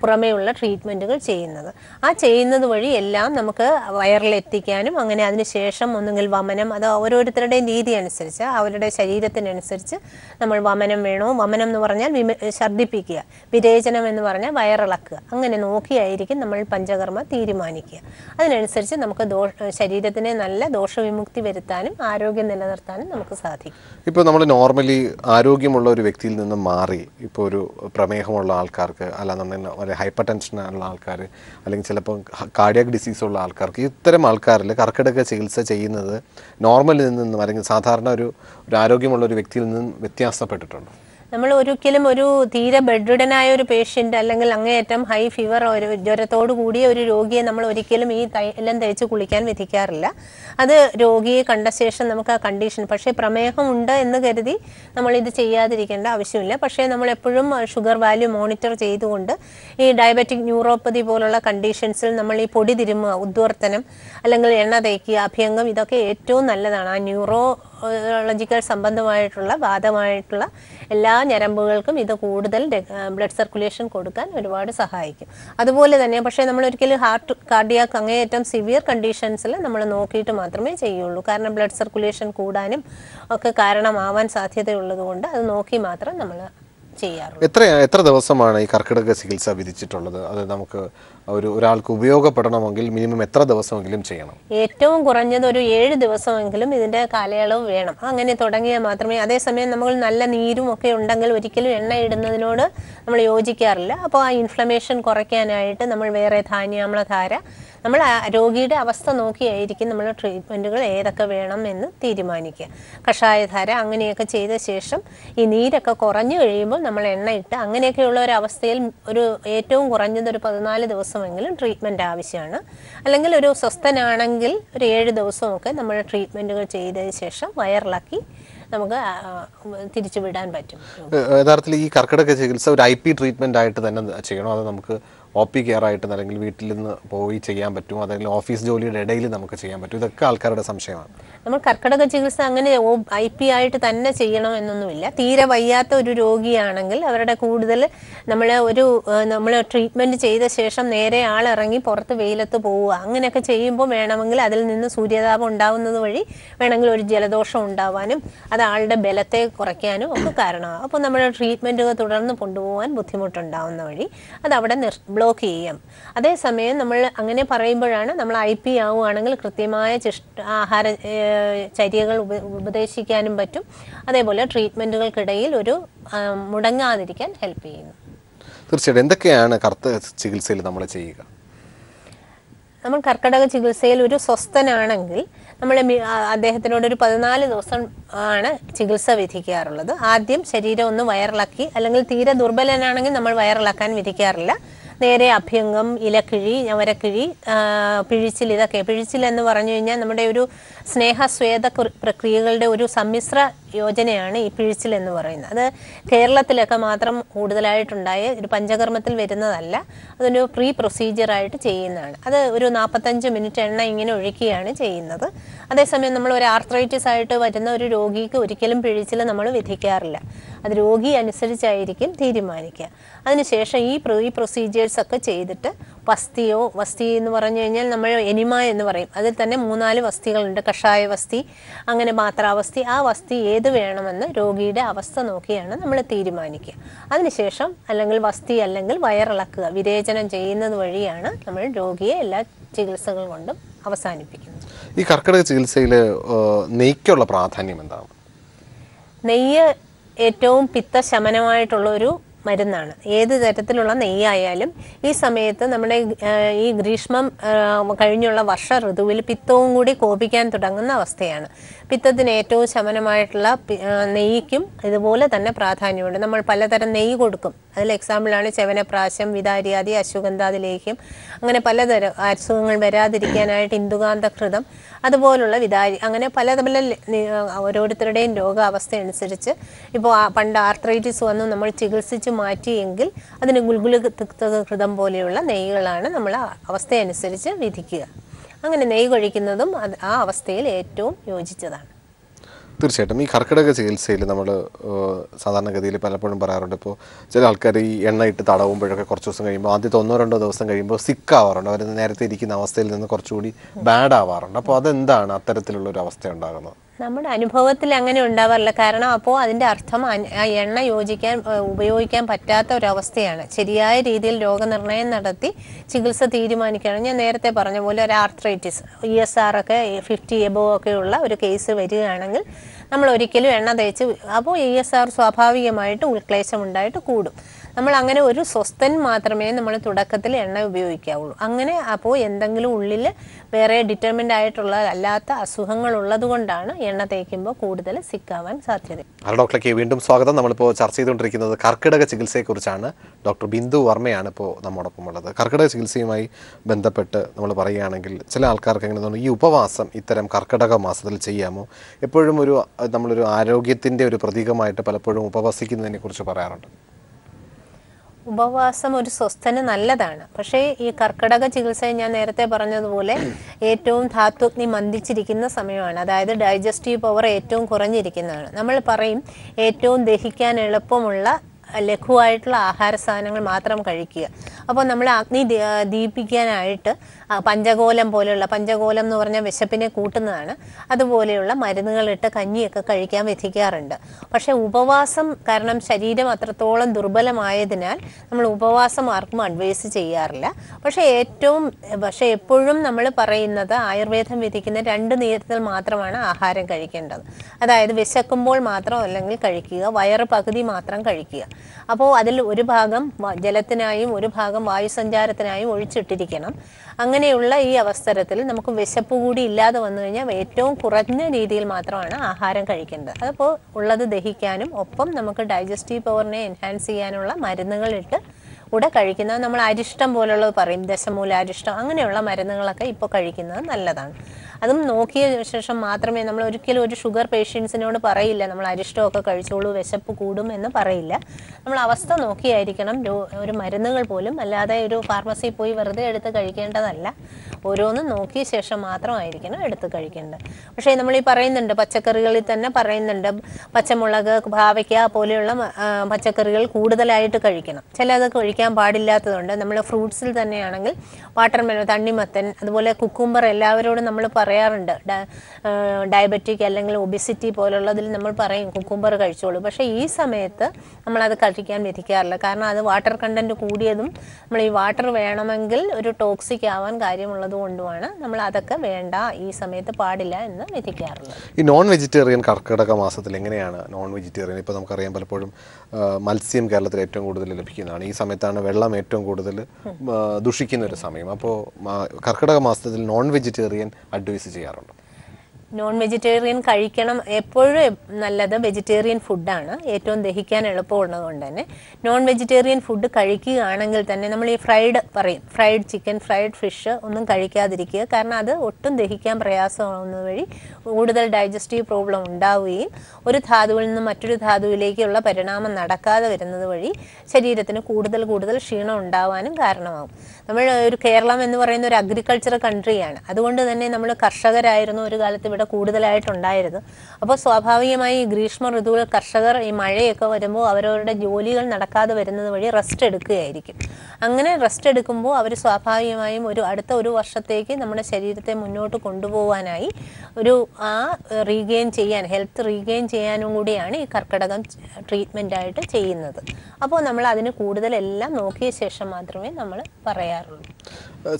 പുറമേയുള്ള ട്രീറ്റ്മെൻറ്റുകൾ ചെയ്യുന്നത് ആ ചെയ്യുന്നത് വഴി എല്ലാം നമുക്ക് വയറിലെത്തിക്കാനും അങ്ങനെ ശേഷം ഒന്നുകിൽ വമനം അത് ഓരോരുത്തരുടെയും രീതി അനുസരിച്ച് അവരുടെ ശരീരത്തിനനുസരിച്ച് നമ്മൾ വമനം വേണോ വമനം എന്ന് പറഞ്ഞാൽ വിമ ഛർദ്ദിപ്പിക്കുക വിരേചനം എന്ന് പറഞ്ഞാൽ വയറിളക്കുക അങ്ങനെ നോക്കിയായിരിക്കും നമ്മൾ പഞ്ചകർമ്മ തീരുമാനിക്കുക അതിനനുസരിച്ച് നമുക്ക് ദോഷ ശരീരത്തിന് നല്ല ദോഷവിമുക്തി വരുത്താനും ആരോഗ്യം നിലനിർത്താനും നമുക്ക് സാധിക്കും ഇപ്പോൾ നമ്മൾ നോർമലി ആരോഗ്യമുള്ള ഒരു വ്യക്തിയിൽ നിന്ന് മാറി ഇപ്പോൾ ഒരു പ്രമേഹമുള്ള ആൾക്കാർക്ക് അല്ല വന്നിരുന്ന ഒരു ഹൈപ്പർ ടെൻഷൻ ഉള്ള ആൾക്കാർ അല്ലെങ്കിൽ ചിലപ്പോൾ കാർഡിയാക് ഡിസീസ് ഉള്ള ആൾക്കാർക്ക് ഇത്തരം ആൾക്കാരിൽ കർക്കിടക ചികിത്സ ചെയ്യുന്നത് നോർമലിൽ നിന്നും അല്ലെങ്കിൽ സാധാരണ ഒരു ഒരു ആരോഗ്യമുള്ള ഒരു വ്യക്തിയിൽ നിന്നും വ്യത്യാസപ്പെട്ടിട്ടുണ്ട് നമ്മൾ ഒരിക്കലും ഒരു തീരെ ബെഡ്രിഡനായ ഒരു പേഷ്യൻ്റ് അല്ലെങ്കിൽ അങ്ങേയറ്റം ഹൈ ഫീവർ ഒരു ജ്വരത്തോടു കൂടിയ ഒരു രോഗിയെ നമ്മൾ ഒരിക്കലും ഈ തൈലം തേച്ച് കുളിക്കാൻ വിധിക്കാറില്ല അത് രോഗിയെ കണ്ട ശേഷം നമുക്ക് ആ കണ്ടീഷൻ പക്ഷേ പ്രമേഹമുണ്ട് എന്ന് കരുതി നമ്മൾ ഇത് ചെയ്യാതിരിക്കേണ്ട ആവശ്യമില്ല പക്ഷേ നമ്മൾ എപ്പോഴും ഷുഗർ വാല്യൂ മോണിറ്റർ ചെയ്തുകൊണ്ട് ഈ ഡയബറ്റിക് ന്യൂറോപ്പതി പോലുള്ള കണ്ടീഷൻസിൽ നമ്മൾ ഈ പൊടി തിരുമ്മുക ഉദ്വർത്തനം അല്ലെങ്കിൽ എണ്ണ തേക്കുക അഭ്യംഗം ഇതൊക്കെ ഏറ്റവും നല്ലതാണ് ആ ന്യൂറോ ലോജിക്കൽ സംബന്ധമായിട്ടുള്ള ബാധമായിട്ടുള്ള എല്ലാ ഞരമ്പുകൾക്കും ഇത് കൂടുതൽ ബ്ലഡ് സർക്കുലേഷൻ കൊടുക്കാൻ ഒരുപാട് സഹായിക്കും അതുപോലെ തന്നെ പക്ഷേ നമ്മൾ ഒരിക്കലും ഹാർട്ട് കാർഡിയാക്ക് അങ്ങേയറ്റം സിവിയർ കണ്ടീഷൻസിൽ നമ്മൾ നോക്കിയിട്ട് മാത്രമേ ചെയ്യുള്ളൂ കാരണം ബ്ലഡ് സർക്കുലേഷൻ കൂടാനും ഒക്കെ കാരണമാവാൻ സാധ്യതയുള്ളതുകൊണ്ട് അത് നോക്കി മാത്രം നമ്മൾ ചെയ്യാറുള്ളൂ എത്ര എത്ര ദിവസമാണ് ഈ കർക്കിടക ചികിത്സ വിധിച്ചിട്ടുള്ളത് അത് നമുക്ക് ഒരു ഒരാൾക്ക് ഉപയോഗപ്പെടണമെങ്കിൽ മിനിമം എത്ര ദിവസമെങ്കിലും ചെയ്യണം ഏറ്റവും കുറഞ്ഞത് ഒരു ഏഴ് ദിവസമെങ്കിലും ഇതിന്റെ കാലയളവ് വേണം അങ്ങനെ തുടങ്ങിയാൽ മാത്രമേ അതേസമയം നമ്മൾ നല്ല നീരും ഒക്കെ ഉണ്ടെങ്കിൽ ഒരിക്കലും എണ്ണ ഇടുന്നതിനോട് നമ്മൾ യോജിക്കാറില്ല അപ്പോൾ ആ ഇൻഫ്ലമേഷൻ കുറയ്ക്കാനായിട്ട് നമ്മൾ വേറെ ധാന്യാമ്ലധാര നമ്മൾ രോഗിയുടെ അവസ്ഥ നോക്കിയായിരിക്കും നമ്മൾ ട്രീറ്റ്മെൻറ്റുകൾ ഏതൊക്കെ വേണം എന്ന് തീരുമാനിക്കുക കഷായധാര അങ്ങനെയൊക്കെ ചെയ്ത ശേഷം ഈ നീരൊക്കെ കുറഞ്ഞു കഴിയുമ്പോൾ നമ്മൾ എണ്ണ ഇട്ട് അങ്ങനെയൊക്കെയുള്ള ഒരു അവസ്ഥയിൽ ഒരു ഏറ്റവും കുറഞ്ഞത് ഒരു പതിനാല് ദിവസം ദിവസമെങ്കിലും ട്രീറ്റ്മെൻറ്റ് ആവശ്യമാണ് അല്ലെങ്കിൽ ഒരു സ്വസ്ഥനാണെങ്കിൽ ഒരു ഏഴ് ദിവസമൊക്കെ നമ്മൾ ട്രീറ്റ്മെൻറ്റുകൾ ചെയ്തതിന് ശേഷം വയറിളക്കി നമുക്ക് തിരിച്ചു വിടാൻ പറ്റും യഥാർത്ഥത്തിൽ ഈ കർക്കിടക ചികിത്സ ഒരു ഐ പി ട്രീറ്റ്മെൻ്റ് ആയിട്ട് തന്നെ ചെയ്യണം അത് നമുക്ക് ഒ പി കെയർ ആയിട്ട് അല്ലെങ്കിൽ വീട്ടിൽ നിന്ന് പോയി ചെയ്യാൻ പറ്റും അതല്ലെങ്കിൽ ഓഫീസ് ജോലിയുടെ ഇടയിൽ നമുക്ക് ചെയ്യാൻ പറ്റും ഇതൊക്കെ ആൾക്കാരുടെ സംശയമാണ് നമ്മൾ കർക്കിടക ചികിത്സ അങ്ങനെ ഐ പി ആയിട്ട് തന്നെ ചെയ്യണം എന്നൊന്നുമില്ല തീരെ വയ്യാത്ത ഒരു രോഗിയാണെങ്കിൽ അവരുടെ കൂടുതൽ നമ്മൾ ഒരു നമ്മൾ ട്രീറ്റ്മെന്റ് ചെയ്ത ശേഷം നേരെ ആളിറങ്ങി പുറത്ത് വെയിലത്ത് പോവുക അങ്ങനെയൊക്കെ ചെയ്യുമ്പോൾ വേണമെങ്കിൽ അതിൽ നിന്ന് സൂര്യതാപം ഉണ്ടാവുന്നത് വഴി വേണമെങ്കിൽ ഒരു ജലദോഷം ഉണ്ടാവാനും അത് ആളുടെ ബലത്തെ കുറയ്ക്കാനും ഒക്കെ കാരണമാകും അപ്പോൾ നമ്മൾ ട്രീറ്റ്മെൻറ്റുകൾ തുടർന്ന് കൊണ്ടുപോകാൻ ബുദ്ധിമുട്ടുണ്ടാവുന്ന വഴി അത് അവിടെ ബ്ലോ ബ്ലോക്ക് ചെയ്യാം അതേസമയം നമ്മൾ അങ്ങനെ പറയുമ്പോഴാണ് നമ്മൾ ഐ പി ആവുകയാണെങ്കിൽ കൃത്യമായ ചിഷ്ട ആഹാര ചര്യകൾ ഉപ ഉപദേശിക്കാനും പറ്റും അതേപോലെ ട്രീറ്റ്മെൻറ്റുകൾക്കിടയിൽ ഒരു മുടങ്ങാതിരിക്കാൻ ഹെൽപ്പ് ചെയ്യുന്നു തീർച്ചയായിട്ടും എന്തൊക്കെയാണ് കറുത്ത ചികിത്സയിൽ നമ്മൾ ചെയ്യുക നമ്മൾ കർക്കിടക ചികിത്സയിൽ ഒരു സ്വസ്ഥനാണെങ്കിൽ നമ്മൾ അദ്ദേഹത്തിനോട് ഒരു പതിനാല് ദിവസം ആണ് ചികിത്സ വിധിക്കാറുള്ളത് ആദ്യം ശരീരം ഒന്ന് വയറിളക്കി അല്ലെങ്കിൽ തീരെ ദുർബലനാണെങ്കിൽ നമ്മൾ വയറിളക്കാൻ വിധിക്കാറില്ല നേരെ അഭ്യംഗം ഇലക്കിഴി ഞവരക്കിഴി പിഴിച്ചിൽ ഇതൊക്കെ പിഴിച്ചിൽ എന്ന് പറഞ്ഞു കഴിഞ്ഞാൽ നമ്മുടെ ഒരു സ്നേഹസ്വേദ പ്രക്രിയകളുടെ ഒരു സമ്മിശ്ര യോജനയാണ് ഈ പിഴിച്ചിൽ എന്ന് പറയുന്നത് അത് കേരളത്തിലൊക്കെ മാത്രം കൂടുതലായിട്ടുണ്ടായ ഒരു പഞ്ചകർമ്മത്തിൽ വരുന്നതല്ല അതൊരു പ്രീ പ്രൊസീജിയറായിട്ട് ചെയ്യുന്നതാണ് അത് ഒരു നാൽപ്പത്തഞ്ച് മിനിറ്റ് എണ്ണ ഇങ്ങനെ ഒഴിക്കുകയാണ് ചെയ്യുന്നത് അതേസമയം നമ്മൾ ഒരു ആർത്രൈറ്റിസ് ആയിട്ട് വരുന്ന ഒരു രോഗിക്ക് ഒരിക്കലും പിഴിച്ചിൽ നമ്മൾ വിധിക്കാറില്ല അത് രോഗി അനുസരിച്ചായിരിക്കും തീരുമാനിക്കുക അതിനുശേഷം ഈ പ്രീ പ്രൊസീജിയേഴ്സ് ഒക്കെ ചെയ്തിട്ട് വസ്തിയോ വസ്തി എന്ന് പറഞ്ഞു കഴിഞ്ഞാൽ നമ്മൾ എനിമ എന്ന് പറയും അതിൽ തന്നെ മൂന്നാല് വസ്തികളുണ്ട് കഷായ വസ്തി അങ്ങനെ മാത്രാവസ്തി ആ വസ്തി ഏത് ഏത് വേണമെന്ന് രോഗിയുടെ അവസ്ഥ നോക്കിയാണ് നമ്മൾ തീരുമാനിക്കുക അതിനുശേഷം അല്ലെങ്കിൽ വസ്തി അല്ലെങ്കിൽ വയറിളക്കുക വിരേചനം ചെയ്യുന്നത് വഴിയാണ് നമ്മൾ രോഗിയെ എല്ലാ ചികിത്സകൾ കൊണ്ടും അവസാനിപ്പിക്കുന്നത് ഈ കർക്കിടക ചികിത്സയിൽ നെയ്ക്കുള്ള പ്രാധാന്യം എന്താണ് നെയ്യ് ഏറ്റവും പിത്തശമനമായിട്ടുള്ള ഒരു മരുന്നാണ് ഏത് തരത്തിലുള്ള നെയ്യായാലും ഈ സമയത്ത് നമ്മുടെ ഈ ഗ്രീഷ്മം കഴിഞ്ഞുള്ള വർഷ ഋതുവിൽ പിത്തവും കൂടി കോപിക്കാൻ തുടങ്ങുന്ന അവസ്ഥയാണ് പിത്തത്തിന് ഏറ്റവും ശമനമായിട്ടുള്ള നെയ്യ്ക്കും ഇതുപോലെ തന്നെ പ്രാധാന്യമുണ്ട് നമ്മൾ പലതരം നെയ്യ് കൊടുക്കും അതിൽ എക്സാമ്പിളാണ് ചെവനപ്രാശം വിതാരിയാദി അശ്വഗന്ധാതി ലേഹ്യം അങ്ങനെ പലതരം അസുഖങ്ങൾ വരാതിരിക്കാനായിട്ട് ഇന്ദുകാന്തഘൃതം അതുപോലുള്ള വിതാരി അങ്ങനെ പല പല ഓരോരുത്തരുടെയും രോഗാവസ്ഥ അനുസരിച്ച് ഇപ്പോൾ പണ്ട് ആർത്രൈറ്റിസ് വന്ന് നമ്മൾ ചികിത്സിച്ച് മാറ്റിയെങ്കിൽ അതിന് ഗുൽഗുല ഘൃതം പോലെയുള്ള നെയ്യുകളാണ് നമ്മൾ അവസ്ഥയനുസരിച്ച് വിധിക്കുക അങ്ങനെ നെയ്യ് കഴിക്കുന്നതും അത് ആ അവസ്ഥയിൽ ഏറ്റവും യോജിച്ചതാണ് തീർച്ചയായിട്ടും ഈ കർക്കിടക ചികിത്സയിൽ നമ്മൾ സാധാരണഗതിയിൽ പലപ്പോഴും പറയാറുണ്ട് ഇപ്പോൾ ചില ആൾക്കാർ ഈ എണ്ണ ഇട്ട് തടവുമ്പോഴൊക്കെ കുറച്ച് ദിവസം കഴിയുമ്പോൾ ആദ്യത്തെ ഒന്നോ രണ്ടോ ദിവസം കഴിയുമ്പോൾ സിക്ക് ആവാറുണ്ട് അവർ നേരത്തെ ഇരിക്കുന്ന അവസ്ഥയിൽ നിന്ന് കുറച്ചുകൂടി ബാഡ് ആവാറുണ്ട് അപ്പോൾ അതെന്താണ് അത്തരത്തിലുള്ള ഒരു അവസ്ഥ ഉണ്ടാകുന്നത് നമ്മുടെ അനുഭവത്തിൽ അങ്ങനെ ഉണ്ടാവാറില്ല കാരണം അപ്പോൾ അതിൻ്റെ അർത്ഥം എണ്ണ യോജിക്കാൻ ഉപയോഗിക്കാൻ പറ്റാത്ത ഒരവസ്ഥയാണ് ശരിയായ രീതിയിൽ രോഗനിർണയം നടത്തി ചികിത്സ തീരുമാനിക്കുകയാണ് ഞാൻ നേരത്തെ പറഞ്ഞ പോലെ ഒരു ആർത്രൈറ്റിസ് ഇ എസ് ആർ ഒക്കെ ഫിഫ്റ്റി എബോ ഒക്കെ ഉള്ള ഒരു കേസ് വരികയാണെങ്കിൽ നമ്മൾ ഒരിക്കലും എണ്ണ തേച്ച് അപ്പോൾ ഇ എസ് ആർ സ്വാഭാവികമായിട്ട് ഉൾക്ലേശം ഉണ്ടായിട്ട് കൂടും നമ്മൾ അങ്ങനെ ഒരു സ്വസ്ഥൻ മാത്രമേ നമ്മൾ തുടക്കത്തിൽ എണ്ണ ഉപയോഗിക്കാവുള്ളൂ അങ്ങനെ അപ്പോൾ എന്തെങ്കിലും ഉള്ളിൽ വേറെ ഡിറ്റർമിൻ്റ് ആയിട്ടുള്ള അല്ലാത്ത അസുഖങ്ങൾ ഉള്ളത് കൊണ്ടാണ് എണ്ണ തേക്കുമ്പോൾ കൂടുതൽ സിക്കാവാൻ സാധ്യത ഡോക്ടർക്ക് വീണ്ടും സ്വാഗതം നമ്മളിപ്പോൾ ചർച്ച ചെയ്തുകൊണ്ടിരിക്കുന്നത് കർക്കിടക ചികിത്സയെക്കുറിച്ചാണ് ഡോക്ടർ ബിന്ദു വർമ്മയാണ് ഇപ്പോൾ നമ്മോടൊപ്പം ഉള്ളത് കർക്കിടക ചികിത്സയുമായി ബന്ധപ്പെട്ട് നമ്മൾ പറയുകയാണെങ്കിൽ ചില ആൾക്കാർക്ക് എങ്ങനെ തോന്നുന്നു ഈ ഉപവാസം ഇത്തരം കർക്കിടക മാസത്തിൽ ചെയ്യാമോ എപ്പോഴും ഒരു നമ്മളൊരു ആരോഗ്യത്തിൻ്റെ ഒരു പ്രതീകമായിട്ട് പലപ്പോഴും ഉപവസിക്കുന്നതിനെക്കുറിച്ച് പറയാറുണ്ട് ഉപവാസം ഒരു സ്വസ്ഥന് നല്ലതാണ് പക്ഷേ ഈ കർക്കടക ചികിത്സ ഞാൻ നേരത്തെ പറഞ്ഞതുപോലെ ഏറ്റവും ധാത്വഗ്നി മന്ദിച്ചിരിക്കുന്ന സമയമാണ് അതായത് ഡൈജസ്റ്റീവ് പവർ ഏറ്റവും കുറഞ്ഞിരിക്കുന്നതാണ് നമ്മൾ പറയും ഏറ്റവും ദഹിക്കാൻ എളുപ്പമുള്ള ലഘുവായിട്ടുള്ള ആഹാര സാധനങ്ങൾ മാത്രം കഴിക്കുക അപ്പോൾ നമ്മൾ അഗ്നി ദീപിക്കാനായിട്ട് പഞ്ചകോലം പോലെയുള്ള പഞ്ചകോലം എന്ന് പറഞ്ഞാൽ വിശപ്പിനെ കൂട്ടുന്നതാണ് അതുപോലെയുള്ള മരുന്നുകളിട്ട് കഞ്ഞിയൊക്കെ കഴിക്കാൻ വിധിക്കാറുണ്ട് പക്ഷേ ഉപവാസം കാരണം ശരീരം അത്രത്തോളം ദുർബലമായതിനാൽ നമ്മൾ ഉപവാസം ആർക്കും അഡ്വൈസ് ചെയ്യാറില്ല പക്ഷേ ഏറ്റവും പക്ഷേ എപ്പോഴും നമ്മൾ പറയുന്നത് ആയുർവേദം വിധിക്കുന്ന രണ്ട് നേരത്തിൽ മാത്രമാണ് ആഹാരം കഴിക്കേണ്ടത് അതായത് വിശക്കുമ്പോൾ മാത്രം അല്ലെങ്കിൽ കഴിക്കുക വയറ് പകുതി മാത്രം കഴിക്കുക അപ്പോൾ അതിൽ ഒരു ഭാഗം ജലത്തിനായും ഒരു ഭാഗം വായുസഞ്ചാരത്തിനായും ഒഴിച്ചിട്ടിരിക്കണം അങ്ങനെ അങ്ങനെയുള്ള ഈ അവസരത്തിൽ നമുക്ക് വിശപ്പ് കൂടി ഇല്ലാതെ വന്നു കഴിഞ്ഞാൽ ഏറ്റവും കുറഞ്ഞ രീതിയിൽ മാത്രമാണ് ആഹാരം കഴിക്കേണ്ടത് അതപ്പോൾ ഉള്ളത് ദഹിക്കാനും ഒപ്പം നമുക്ക് ഡൈജസ്റ്റീവ് പവറിനെ എൻഹാൻസ് ചെയ്യാനുള്ള മരുന്നുകൾ ഇട്ട് കൂടെ കഴിക്കുന്നത് നമ്മൾ അരിഷ്ടം പോലുള്ളത് പറയും ദശമൂല അരിഷ്ടം അങ്ങനെയുള്ള മരുന്നുകളൊക്കെ ഇപ്പോൾ കഴിക്കുന്നത് നല്ലതാണ് അതും നോക്കിയ ശേഷം മാത്രമേ നമ്മൾ ഒരിക്കലും ഒരു ഷുഗർ പേഷ്യൻസിനോട് പറയില്ല നമ്മൾ അരിഷ്ടമൊക്കെ കഴിച്ചോളൂ വിശപ്പ് കൂടും എന്ന് പറയില്ല നമ്മൾ അവസ്ഥ നോക്കിയായിരിക്കണം ഒരു മരുന്നുകൾ പോലും അല്ലാതെ ഒരു ഫാർമസിയിൽ പോയി വെറുതെ എടുത്ത് കഴിക്കേണ്ടതല്ല ഓരോന്നും നോക്കിയ ശേഷം മാത്രമായിരിക്കണം എടുത്ത് കഴിക്കേണ്ടത് പക്ഷേ നമ്മൾ ഈ പറയുന്നുണ്ട് പച്ചക്കറികളിൽ തന്നെ പറയുന്നുണ്ട് പച്ചമുളക് ഭാവയ്ക്ക പോലെയുള്ള പച്ചക്കറികൾ കൂടുതലായിട്ട് കഴിക്കണം ചിലതൊക്കെ കഴിക്കാൻ പാടില്ലാത്തതുണ്ട് നമ്മൾ ഫ്രൂട്ട്സിൽ തന്നെയാണെങ്കിൽ വാട്ടർമെലോ തണ്ണിമത്തൻ അതുപോലെ കുക്കുംബർ എല്ലാവരോടും നമ്മൾ പറയാറുണ്ട് ഡയബറ്റിക് അല്ലെങ്കിൽ ഒബിസിറ്റി പോലുള്ളതിൽ നമ്മൾ പറയും കുക്കുംബർ കഴിച്ചോളൂ പക്ഷേ ഈ സമയത്ത് നമ്മളത് കഴിക്കാൻ വിധിക്കാറില്ല കാരണം അത് വാട്ടർ കണ്ടൻറ്റ് കൂടിയതും നമ്മൾ ഈ വാട്ടർ വേണമെങ്കിൽ ഒരു ടോക്സിക് ആവാൻ കാര്യമുള്ളത് ഉള്ളതുകൊണ്ടുമാണ് നമ്മൾ അതൊക്കെ വേണ്ട ഈ സമയത്ത് പാടില്ല എന്ന് വിധിക്കാറുള്ളത് ഈ നോൺ വെജിറ്റേറിയൻ കർക്കിടക മാസത്തിൽ എങ്ങനെയാണ് നോൺ വെജിറ്റേറിയൻ ഇപ്പോൾ നമുക്കറിയാം പലപ്പോഴും മത്സ്യം കേരളത്തിൽ ഏറ്റവും കൂടുതൽ ലഭിക്കുന്നതാണ് ഈ സമയത്താണ് വെള്ളം ഏറ്റവും കൂടുതൽ ദുഷിക്കുന്ന ഒരു സമയം അപ്പോൾ കർക്കിടക മാസത്തിൽ നോൺ വെജിറ്റേറിയൻ അഡ്വൈസ് ചെയ്യാറുണ്ട് നോൺ വെജിറ്റേറിയൻ കഴിക്കണം എപ്പോഴും നല്ലത് വെജിറ്റേറിയൻ ഫുഡാണ് ഏറ്റവും ദഹിക്കാൻ എളുപ്പമുള്ളത് കൊണ്ട് തന്നെ നോൺ വെജിറ്റേറിയൻ ഫുഡ് കഴിക്കുകയാണെങ്കിൽ തന്നെ നമ്മൾ ഈ ഫ്രൈഡ് പറയും ഫ്രൈഡ് ചിക്കൻ ഫ്രൈഡ് ഫിഷ് ഒന്നും കഴിക്കാതിരിക്കുക കാരണം അത് ഒട്ടും ദഹിക്കാൻ പ്രയാസമാവുന്ന വഴി കൂടുതൽ ഡൈജസ്റ്റീവ് പ്രോബ്ലം ഉണ്ടാവുകയും ഒരു ധാതുവിൽ നിന്ന് മറ്റൊരു ധാതുവിലേക്കുള്ള പരിണാമം നടക്കാതെ വരുന്നത് വഴി ശരീരത്തിന് കൂടുതൽ കൂടുതൽ ക്ഷീണം ഉണ്ടാവാനും കാരണമാകും നമ്മൾ ഒരു കേരളം എന്ന് പറയുന്ന ഒരു അഗ്രികൾച്ചർ കൺട്രിയാണ് അതുകൊണ്ട് തന്നെ നമ്മൾ കർഷകരായിരുന്നു ഒരു കാലത്ത് ഇവിടെ കൂടുതലായിട്ടുണ്ടായിരുന്നു അപ്പോൾ സ്വാഭാവികമായി ഗ്രീഷ്മ ഋതുവിൽ കർഷകർ ഈ മഴയൊക്കെ വരുമ്പോൾ അവരവരുടെ ജോലികൾ നടക്കാതെ വരുന്നത് വഴി റെസ്റ്റ് എടുക്കുകയായിരിക്കും അങ്ങനെ റെസ്റ്റ് എടുക്കുമ്പോൾ അവർ സ്വാഭാവികമായും ഒരു അടുത്ത ഒരു വർഷത്തേക്ക് നമ്മുടെ ശരീരത്തെ മുന്നോട്ട് കൊണ്ടുപോകാനായി ഒരു ആ റീഗെയിൻ ചെയ്യാൻ ഹെൽത്ത് റീഗെയിൻ ചെയ്യാനും കൂടിയാണ് ഈ കർക്കിടകം ട്രീറ്റ്മെൻ്റ് ആയിട്ട് ചെയ്യുന്നത് അപ്പോൾ നമ്മൾ അതിന് കൂടുതലെല്ലാം നോക്കിയ ശേഷം മാത്രമേ നമ്മൾ പറയാറുള്ളൂ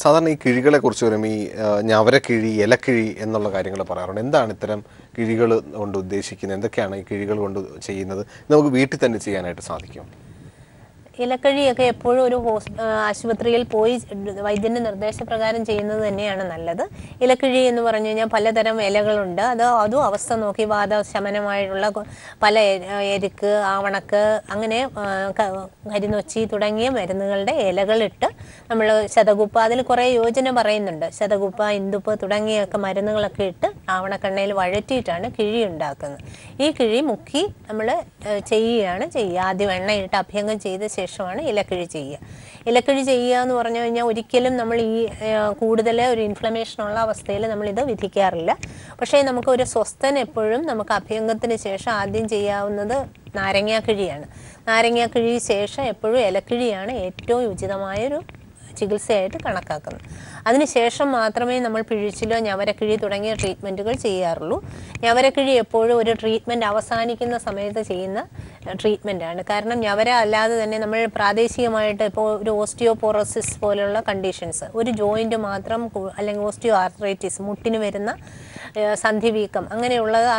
സാധാരണ ഈ കിഴികളെ കുറിച്ച് വരുമ്പോൾ ഈ ഞവരക്കിഴി ഇലക്കിഴി എന്നുള്ള കാര്യങ്ങൾ പറയാറുണ്ട് എന്താണ് ഇത്തരം കിഴികൾ കൊണ്ട് ഉദ്ദേശിക്കുന്നത് എന്തൊക്കെയാണ് ഈ കിഴികൾ കൊണ്ട് ചെയ്യുന്നത് നമുക്ക് വീട്ടിൽ തന്നെ ചെയ്യാനായിട്ട് സാധിക്കും ഇലക്കഴിയൊക്കെ എപ്പോഴും ഒരു ആശുപത്രിയിൽ പോയി വൈദ്യൻ്റെ നിർദ്ദേശപ്രകാരം ചെയ്യുന്നത് തന്നെയാണ് നല്ലത് ഇലക്കിഴി എന്ന് പറഞ്ഞു കഴിഞ്ഞാൽ പലതരം ഇലകളുണ്ട് അത് അതും അവസ്ഥ നോക്കി വാദശമനമായിട്ടുള്ള പല എരുക്ക് ആവണക്ക് അങ്ങനെ കരിനൊച്ചി തുടങ്ങിയ മരുന്നുകളുടെ ഇലകളിട്ട് നമ്മൾ ശതകുപ്പ അതിൽ കുറേ യോജന പറയുന്നുണ്ട് ശതകുപ്പ ഇന്ദുപ്പ് തുടങ്ങിയൊക്കെ മരുന്നുകളൊക്കെ ഇട്ട് ആവണക്കണ്ണയിൽ വഴറ്റിയിട്ടാണ് കിഴി ഉണ്ടാക്കുന്നത് ഈ കിഴി മുക്കി നമ്മൾ ചെയ്യുകയാണ് ചെയ്യുക ആദ്യം എണ്ണയിട്ട് അഭ്യംഗം ചെയ്ത ശേഷമാണ് ഇലക്കിഴി ചെയ്യുക ഇലക്കിഴി ചെയ്യുക എന്ന് പറഞ്ഞു കഴിഞ്ഞാൽ ഒരിക്കലും നമ്മൾ ഈ കൂടുതൽ ഒരു ഇൻഫ്ലമേഷനുള്ള അവസ്ഥയിൽ നമ്മളിത് വിധിക്കാറില്ല പക്ഷേ നമുക്ക് ഒരു സ്വസ്ഥൻ എപ്പോഴും നമുക്ക് അഭ്യംഗത്തിന് ശേഷം ആദ്യം ചെയ്യാവുന്നത് നാരങ്ങാക്കിഴിയാണ് നാരങ്ങാക്കിഴി ശേഷം എപ്പോഴും ഇലക്കിഴിയാണ് ഏറ്റവും ഉചിതമായൊരു ചികിത്സയായിട്ട് കണക്കാക്കുന്നു അതിനുശേഷം മാത്രമേ നമ്മൾ പിഴിച്ചിലോ ഞവരക്കിഴി തുടങ്ങിയ ട്രീറ്റ്മെൻറ്റുകൾ ചെയ്യാറുള്ളൂ ഞവരക്കിഴി എപ്പോഴും ഒരു ട്രീറ്റ്മെൻറ്റ് അവസാനിക്കുന്ന സമയത്ത് ചെയ്യുന്ന ട്രീറ്റ്മെൻറ്റാണ് കാരണം ഞവര അല്ലാതെ തന്നെ നമ്മൾ പ്രാദേശികമായിട്ട് ഇപ്പോൾ ഒരു ഓസ്റ്റിയോപോറോസിസ് പോലെയുള്ള കണ്ടീഷൻസ് ഒരു ജോയിൻറ്റ് മാത്രം അല്ലെങ്കിൽ ഓസ്റ്റിയോ ആർത്രൈറ്റിസ് മുട്ടിന് വരുന്ന സന്ധി വീക്കം അങ്ങനെയുള്ള ആ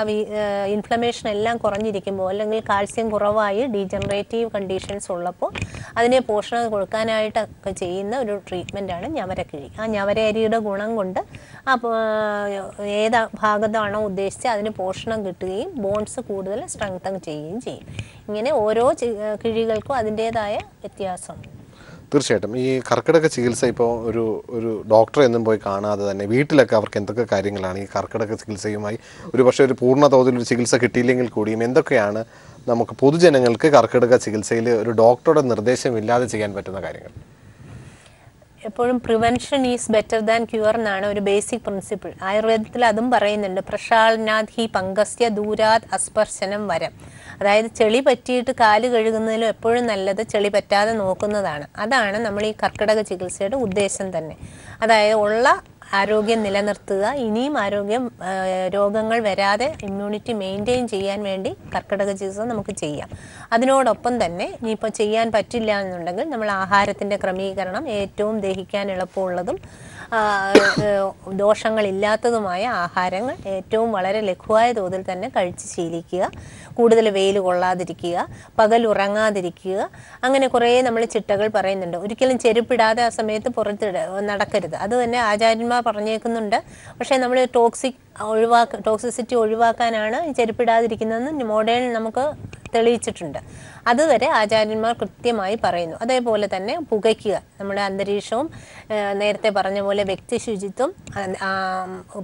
ഇൻഫ്ലമേഷൻ എല്ലാം കുറഞ്ഞിരിക്കുമ്പോൾ അല്ലെങ്കിൽ കാൽസ്യം കുറവായി ഡീജനറേറ്റീവ് കണ്ടീഷൻസ് ഉള്ളപ്പോൾ അതിനെ പോഷണം കൊടുക്കാനായിട്ടൊക്കെ ചെയ്യുന്ന ഒരു ട്രീറ്റ്മെൻറ്റാണ് ഞവരക്കിഴി ആ ഞവരയരിയുടെ ഗുണം കൊണ്ട് ആ ഏത് ഭാഗത്താണോ ഉദ്ദേശിച്ച് അതിന് പോഷണം കിട്ടുകയും ബോൺസ് കൂടുതൽ സ്ട്രെങ്തങ് ചെയ്യുകയും ചെയ്യും ഇങ്ങനെ ഓരോ കിഴികൾക്കും അതിൻ്റേതായ വ്യത്യാസമുണ്ട് തീർച്ചയായിട്ടും ഈ കർക്കിടക ചികിത്സ ഇപ്പോൾ ഒരു ഒരു ഡോക്ടറെ ഒന്നും പോയി കാണാതെ തന്നെ വീട്ടിലൊക്കെ അവർക്ക് എന്തൊക്കെ കാര്യങ്ങളാണ് ഈ കർക്കിടക ചികിത്സയുമായി ഒരു പക്ഷേ ഒരു പൂർണ്ണ തോതിൽ ഒരു ചികിത്സ കിട്ടിയില്ലെങ്കിൽ കൂടിയും എന്തൊക്കെയാണ് നമുക്ക് പൊതുജനങ്ങൾക്ക് കർക്കിടക ചികിത്സയിൽ ഒരു ഡോക്ടറുടെ നിർദ്ദേശമില്ലാതെ ചെയ്യാൻ പറ്റുന്ന കാര്യങ്ങൾ എപ്പോഴും prevention is better than cure എന്നാണ് ഒരു ബേസിക് പ്രിൻസിപ്പിൾ ആയുർവേദത്തിൽ അതും പറയുന്നുണ്ട് പ്രഷാളനാഥ് ഹി പങ്കസ്യ ദൂരാത് അസ്പർശനം വരം അതായത് ചെളി പറ്റിയിട്ട് കാല് കഴുകുന്നതിലും എപ്പോഴും നല്ലത് ചെളി പറ്റാതെ നോക്കുന്നതാണ് അതാണ് നമ്മൾ ഈ കർക്കിടക ചികിത്സയുടെ ഉദ്ദേശം തന്നെ അതായത് ഉള്ള ആരോഗ്യം നിലനിർത്തുക ഇനിയും ആരോഗ്യം രോഗങ്ങൾ വരാതെ ഇമ്മ്യൂണിറ്റി മെയിൻറ്റെയിൻ ചെയ്യാൻ വേണ്ടി കർക്കിടക ചികിത്സ നമുക്ക് ചെയ്യാം അതിനോടൊപ്പം തന്നെ ഇനിയിപ്പോൾ ചെയ്യാൻ പറ്റില്ല എന്നുണ്ടെങ്കിൽ നമ്മൾ ആഹാരത്തിൻ്റെ ക്രമീകരണം ഏറ്റവും ദഹിക്കാൻ എളുപ്പമുള്ളതും ദോഷങ്ങളില്ലാത്തതുമായ ആഹാരങ്ങൾ ഏറ്റവും വളരെ ലഘുവായ തോതിൽ തന്നെ കഴിച്ച് ശീലിക്കുക കൂടുതൽ വെയിൽ കൊള്ളാതിരിക്കുക പകൽ ഉറങ്ങാതിരിക്കുക അങ്ങനെ കുറേ നമ്മൾ ചിട്ടകൾ പറയുന്നുണ്ട് ഒരിക്കലും ചെരുപ്പിടാതെ ആ സമയത്ത് പുറത്തിട നടക്കരുത് അത് തന്നെ ആചാര്യന്മാർ പറഞ്ഞേക്കുന്നുണ്ട് പക്ഷേ നമ്മൾ ടോക്സിക് ഒഴിവാക്ക ടോക്സിസിറ്റി ഒഴിവാക്കാനാണ് ചെരുപ്പിടാതിരിക്കുന്നതെന്ന് മോഡേൺ നമുക്ക് തെളിയിച്ചിട്ടുണ്ട് അതുവരെ ആചാര്യന്മാർ കൃത്യമായി പറയുന്നു അതേപോലെ തന്നെ പുകയ്ക്കുക നമ്മുടെ അന്തരീക്ഷവും നേരത്തെ പറഞ്ഞ പോലെ വ്യക്തി ശുചിത്വം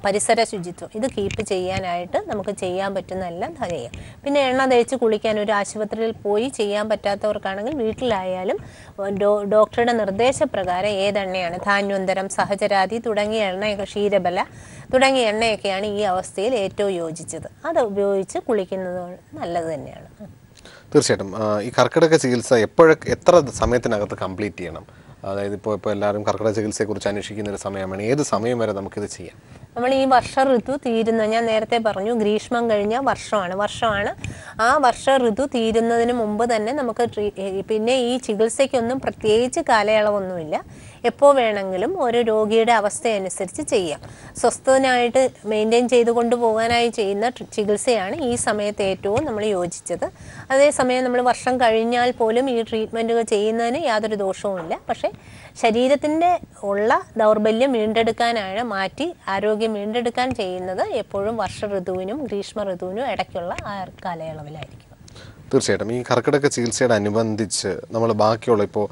പരിസര ശുചിത്വം ഇത് കീപ്പ് ചെയ്യാനായിട്ട് നമുക്ക് ചെയ്യാൻ പറ്റുന്നതെല്ലാം ചെയ്യാം പിന്നെ എണ്ണ തേച്ച് കുളിക്കാൻ ഒരു ആശുപത്രിയിൽ പോയി ചെയ്യാൻ പറ്റാത്തവർക്കാണെങ്കിൽ വീട്ടിലായാലും ഡോക്ടറുടെ നിർദ്ദേശപ്രകാരം ഏതെണ്ണയാണ് ധാന്വന്തരം സഹചരാതി തുടങ്ങിയ എണ്ണയൊക്കെ ക്ഷീരബല തുടങ്ങിയ എണ്ണയൊക്കെയാണ് ഈ അവസ്ഥയിൽ ഏറ്റവും യോജിച്ചത് അത് ഉപയോഗിച്ച് കുളിക്കുന്നത് നല്ലത് തന്നെയാണ് തീർച്ചയായിട്ടും ഈ കർക്കിടക ചികിത്സ എപ്പോഴൊക്കെ എത്ര സമയത്തിനകത്ത് കംപ്ലീറ്റ് ചെയ്യണം അതായത് ഇപ്പോൾ ഇപ്പോൾ എല്ലാവരും കർക്കിടക ചികിത്സയെക്കുറിച്ച് അന്വേഷിക്കുന്ന ഒരു സമയമാണ് ഏത് സമയം വരെ നമുക്കിത് ചെയ്യാം നമ്മൾ ഈ വർഷ ഋതു തീരുന്ന ഞാൻ നേരത്തെ പറഞ്ഞു ഗ്രീഷ്മം കഴിഞ്ഞ വർഷമാണ് വർഷമാണ് ആ വർഷ ഋതു തീരുന്നതിന് മുമ്പ് തന്നെ നമുക്ക് പിന്നെ ഈ ചികിത്സയ്ക്കൊന്നും പ്രത്യേകിച്ച് കാലയളവൊന്നുമില്ല എപ്പോൾ വേണമെങ്കിലും ഒരു രോഗിയുടെ അവസ്ഥയനുസരിച്ച് ചെയ്യാം സ്വസ്ഥനായിട്ട് മെയിൻറ്റെയിൻ ചെയ്തു കൊണ്ടുപോകാനായി ചെയ്യുന്ന ചികിത്സയാണ് ഈ സമയത്ത് ഏറ്റവും നമ്മൾ യോജിച്ചത് അതേസമയം നമ്മൾ വർഷം കഴിഞ്ഞാൽ പോലും ഈ ട്രീറ്റ്മെൻറ്റുകൾ ചെയ്യുന്നതിന് യാതൊരു ദോഷവുമില്ല പക്ഷേ ശരീരത്തിൻ്റെ ഉള്ള ദൗർബല്യം വീണ്ടെടുക്കാനാണ് മാറ്റി ആരോഗ്യം വീണ്ടെടുക്കാൻ ചെയ്യുന്നത് എപ്പോഴും വർഷ ഋതുവിനും ഗ്രീഷ്മ ഋതുവിനും ഇടയ്ക്കുള്ള ആ കാലയളവിലായിരിക്കും തീർച്ചയായിട്ടും ഈ കർക്കിടക ചികിത്സയോട് അനുബന്ധിച്ച് നമ്മൾ ബാക്കിയുള്ള ഇപ്പോൾ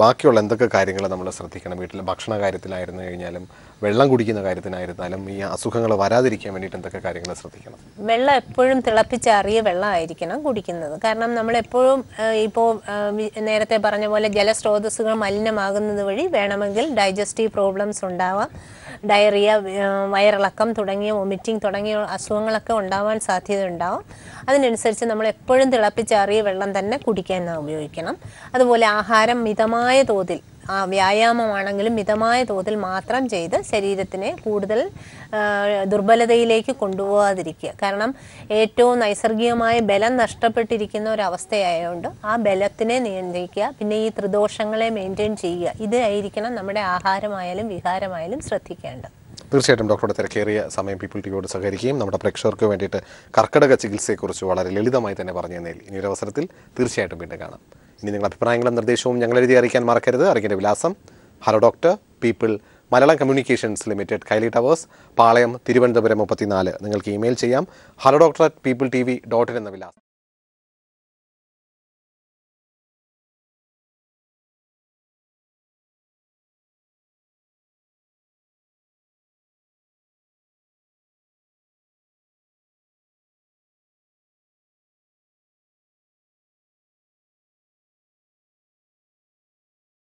ബാക്കിയുള്ള എന്തൊക്കെ കാര്യങ്ങൾ നമ്മൾ ശ്രദ്ധിക്കണം വീട്ടിൽ ഭക്ഷണ കാര്യത്തിലായിരുന്നു കഴിഞ്ഞാലും വെള്ളം കുടിക്കുന്ന കാര്യത്തിനായിരുന്നാലും ഈ അസുഖങ്ങൾ വരാതിരിക്കാൻ വേണ്ടിയിട്ട് എന്തൊക്കെ കാര്യങ്ങൾ ശ്രദ്ധിക്കണം വെള്ളം എപ്പോഴും തിളപ്പിച്ചാറിയ വെള്ളമായിരിക്കണം കുടിക്കുന്നത് കാരണം നമ്മൾ എപ്പോഴും ഇപ്പോൾ നേരത്തെ പറഞ്ഞ പോലെ ജലസ്രോതസ്സുകൾ മലിനമാകുന്നത് വഴി വേണമെങ്കിൽ ഡൈജസ്റ്റീവ് പ്രോബ്ലംസ് ഉണ്ടാവാം ഡയറിയ വയറിളക്കം തുടങ്ങിയ വൊമിറ്റിംഗ് തുടങ്ങിയ അസുഖങ്ങളൊക്കെ ഉണ്ടാവാൻ ഉണ്ടാവും അതിനനുസരിച്ച് നമ്മൾ എപ്പോഴും തിളപ്പിച്ചാറിയ വെള്ളം തന്നെ കുടിക്കാൻ ഉപയോഗിക്കണം അതുപോലെ ആഹാരം മിതമായ തോതിൽ ആ വ്യായാമമാണെങ്കിലും മിതമായ തോതിൽ മാത്രം ചെയ്ത് ശരീരത്തിനെ കൂടുതൽ ദുർബലതയിലേക്ക് കൊണ്ടുപോകാതിരിക്കുക കാരണം ഏറ്റവും നൈസർഗികമായ ബലം നഷ്ടപ്പെട്ടിരിക്കുന്ന ഒരവസ്ഥയായതുകൊണ്ട് ആ ബലത്തിനെ നിയന്ത്രിക്കുക പിന്നെ ഈ ത്രിദോഷങ്ങളെ മെയിൻറ്റെയിൻ ചെയ്യുക ഇതായിരിക്കണം നമ്മുടെ ആഹാരമായാലും വിഹാരമായാലും ശ്രദ്ധിക്കേണ്ടത് തീർച്ചയായിട്ടും ഡോക്ടറുടെ തിരക്കേറിയ സമയം പീപ്പിൾ ടിവിയോട് സഹകരിക്കുകയും നമ്മുടെ പ്രേക്ഷകർക്ക് വേണ്ടിയിട്ട് കർക്കിടക ചികിത്സയെക്കുറിച്ച് വളരെ ലളിതമായി തന്നെ പറഞ്ഞു തന്നേൽ ഒരു അവസരത്തിൽ തീർച്ചയായിട്ടും വീണ്ടും കാണാം ഇനി നിങ്ങളുടെ അഭിപ്രായങ്ങളും നിർദ്ദേശവും ഞങ്ങൾ എഴുതി അറിയിക്കാൻ മറക്കരുത് അറിയിക്കേണ്ട വിലാസം hello doctor people Malayalam communications limited Kaili towers Palayam Thiruvananthapuram മുപ്പത്തിനാല് നിങ്ങൾക്ക് ഇമെയിൽ ചെയ്യാം hello doctor at people T V dot in എന്ന വിലാസം